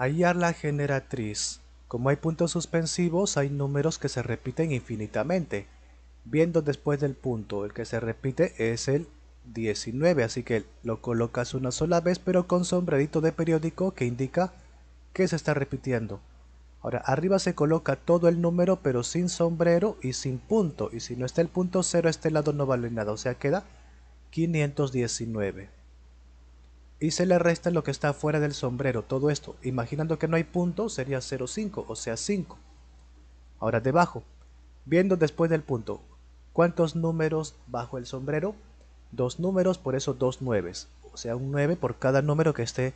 Hallar la generatriz. Como hay puntos suspensivos, hay números que se repiten infinitamente. Viendo después del punto, el que se repite es el 19, así que lo colocas una sola vez pero con sombrerito de periódico que indica que se está repitiendo. Ahora, arriba se coloca todo el número pero sin sombrero y sin punto, y si no está el punto cero, este lado no vale nada, o sea queda 519 y se le resta lo que está fuera del sombrero, todo esto, imaginando que no hay punto, sería 0,5, o sea 5. Ahora debajo, viendo después del punto, ¿cuántos números bajo el sombrero? Dos números, por eso dos nueves, o sea un 9 por cada número que esté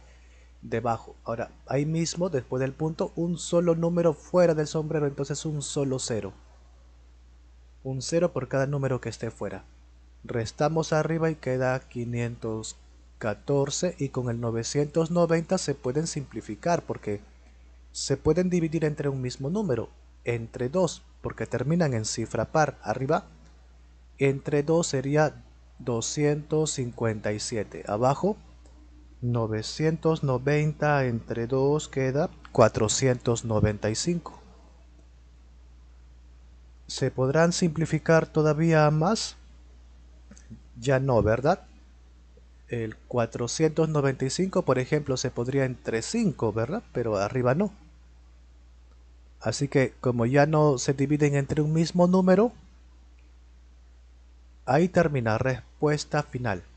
debajo. Ahora, ahí mismo, después del punto, un solo número fuera del sombrero, entonces un solo 0. Un 0 por cada número que esté fuera. Restamos arriba y queda 500 14 y con el 990 se pueden simplificar porque se pueden dividir entre un mismo número, entre 2 porque terminan en cifra par arriba, entre 2 sería 257, abajo 990 entre 2 queda 495. ¿Se podrán simplificar todavía más? Ya no, ¿verdad? el 495, por ejemplo, se podría entre 5, ¿verdad? Pero arriba no. Así que como ya no se dividen entre un mismo número, ahí termina respuesta final.